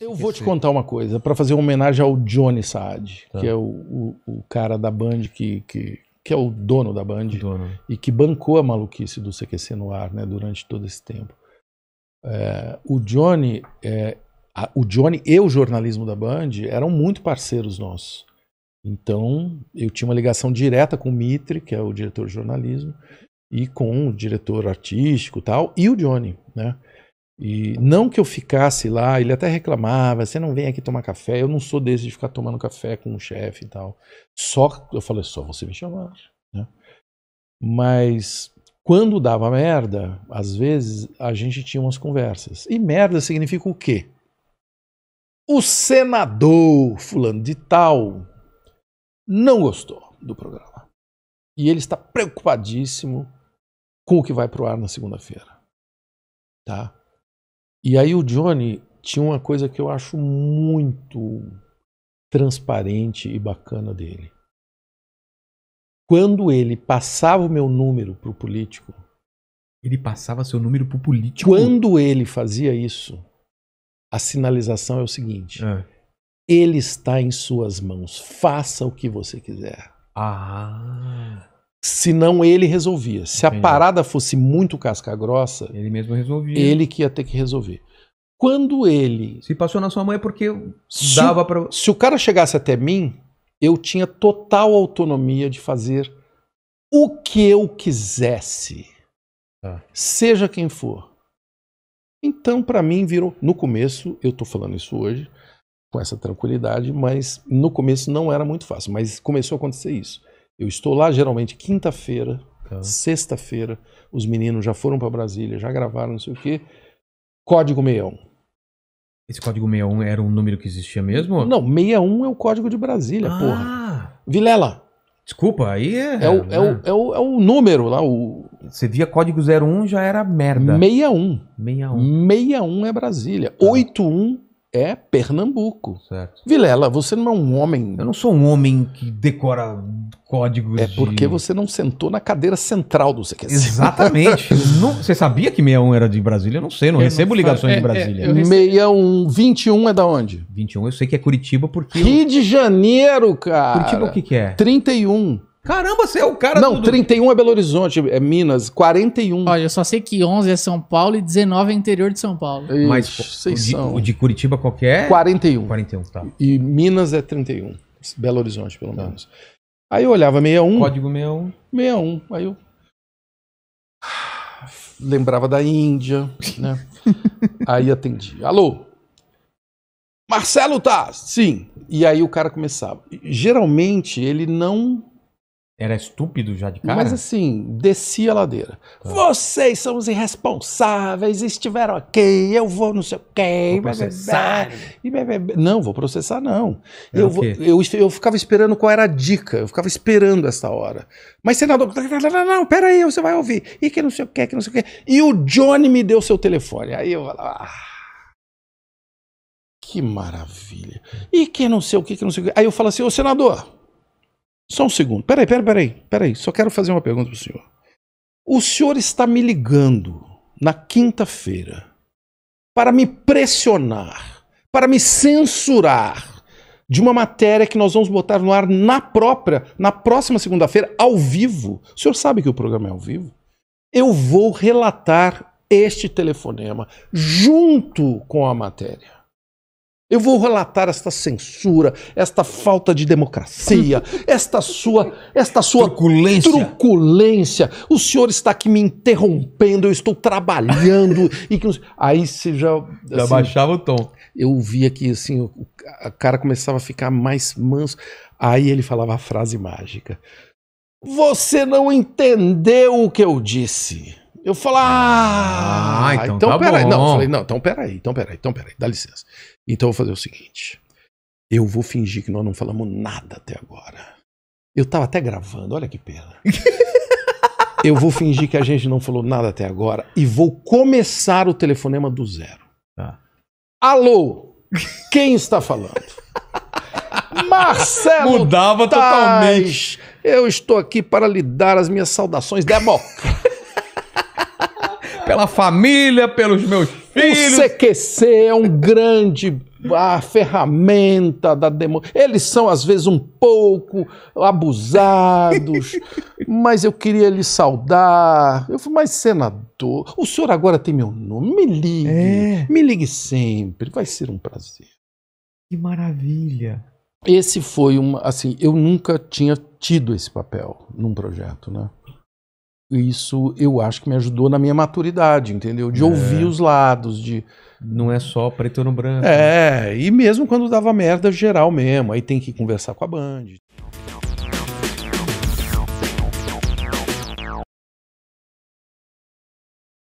Eu vou te contar uma coisa, para fazer uma homenagem ao Johnny Saad, tá. que é o, o, o, cara da Band que, que, que é o dono da Band dono. Né? e que bancou a maluquice do CQC no ar né, durante todo esse tempo. É, o Johnny é, a, o Johnny e o jornalismo da Band eram muito parceiros nossos. Então, eu tinha uma ligação direta com o Mitre, que é o diretor de jornalismo, e com o diretor artístico tal, e o Johnny, né? E não que eu ficasse lá, ele até reclamava, você não vem aqui tomar café, eu não sou desse de ficar tomando café com o um chefe e tal. Só, eu falei, só você me chamar. Né? Mas quando dava merda, às vezes a gente tinha umas conversas. E merda significa o quê? O senador fulano de tal não gostou do programa. E ele está preocupadíssimo com o que vai pro ar na segunda-feira. Tá? E aí o Johnny tinha uma coisa que eu acho muito transparente e bacana dele. Quando ele passava o meu número para o político. Ele passava seu número para o político? Quando ele fazia isso, a sinalização é o seguinte: é. ele está em suas mãos, faça o que você quiser. Ah senão ele resolvia. Se a parada fosse muito casca grossa, ele mesmo resolvia. Ele que ia ter que resolver. Quando ele se passou na sua mãe é porque dava para Se o cara chegasse até mim, eu tinha total autonomia de fazer o que eu quisesse. Ah. Seja quem for. Então, para mim virou, no começo, eu tô falando isso hoje, com essa tranquilidade, mas no começo não era muito fácil, mas começou a acontecer isso. Eu estou lá geralmente quinta-feira, tá. sexta-feira. Os meninos já foram para Brasília, já gravaram, não sei o quê. Código 61. Esse código 61 era um número que existia mesmo? Não, 61 é o código de Brasília, ah. porra. Vilela. Desculpa, aí é. É o, é, o, né? é, o, é o número lá. O... Você via código 01 já era merda. 61. 61. 61 é Brasília. Tá. 81 é Pernambuco. Certo. Vilela, você não é um homem. Eu não sou um homem que decora códigos. É de... porque você não sentou na cadeira central do CQC. Exatamente. não, você sabia que 61 era de Brasília? Eu não sei, não eu recebo não ligações é, de Brasília. É, é, recebo... 61, 21 é da onde? 21 eu sei que é Curitiba porque. Rio eu... de Janeiro, cara! Curitiba o que, que é? 31. Caramba, você é o cara Não, do... 31 é Belo Horizonte, é Minas, 41. Olha, eu só sei que 11 é São Paulo e 19 é interior de São Paulo. Ixi, Mas o de, o de, Curitiba qualquer? 41. É? 41, tá. E Minas é 31. Belo Horizonte, pelo tá. menos. Aí eu olhava 61. Código 61. 61. Aí eu lembrava da Índia, né? aí atendi. Alô? Marcelo tá? Sim. E aí o cara começava. Geralmente ele não era estúpido já de cara? Mas assim, descia a ladeira. Tá. Vocês são os irresponsáveis, estiveram ok, eu vou não sei o quê. processar. E bebê, não, vou processar não. eu, vou, eu, eu ficava esperando qual era a dica, eu ficava esperando essa hora. Mas senador, não, não, não, peraí, você vai ouvir. E que não sei o quê, que não sei o quê. E o Johnny me deu seu telefone. Aí eu falava... Ah, que maravilha. E que não sei o que, que não sei o que. Aí eu falo assim, ô senador... Só um segundo. Peraí, peraí, peraí. peraí. Só quero fazer uma pergunta para o senhor. O senhor está me ligando na quinta-feira para me pressionar, para me censurar de uma matéria que nós vamos botar no ar na própria, na próxima segunda-feira, ao vivo. O senhor sabe que o programa é ao vivo? Eu vou relatar este telefonema junto com a matéria. Eu vou relatar esta censura, esta falta de democracia, esta sua, esta sua truculência. truculência. O senhor está aqui me interrompendo, eu estou trabalhando e que aí você já já assim, baixava o tom. Eu via que assim o, o cara começava a ficar mais manso. Aí ele falava a frase mágica: "Você não entendeu o que eu disse." Eu falei, ah, ah então, então tá peraí. Bom. Não, eu falei, não, então peraí, então peraí, então peraí, dá licença. Então eu vou fazer o seguinte: eu vou fingir que nós não falamos nada até agora. Eu tava até gravando, olha que pena. eu vou fingir que a gente não falou nada até agora e vou começar o telefonema do zero. Tá. Alô, quem está falando? Marcelo Mudava Tais. totalmente. Eu estou aqui para lhe dar as minhas saudações democráticas pela família, pelos meus filhos. O CQC é um grande a ferramenta da democracia. Eles são, às vezes, um pouco abusados, mas eu queria lhe saudar. Eu fui mais senador. O senhor agora tem meu nome. Me ligue. É. Me ligue sempre. Vai ser um prazer. Que maravilha. Esse foi uma. Assim, eu nunca tinha tido esse papel num projeto, né? isso eu acho que me ajudou na minha maturidade, entendeu? De é. ouvir os lados, de. Não é só preto no branco. Né? É, né? e mesmo quando dava merda geral mesmo, aí tem que conversar com a Band.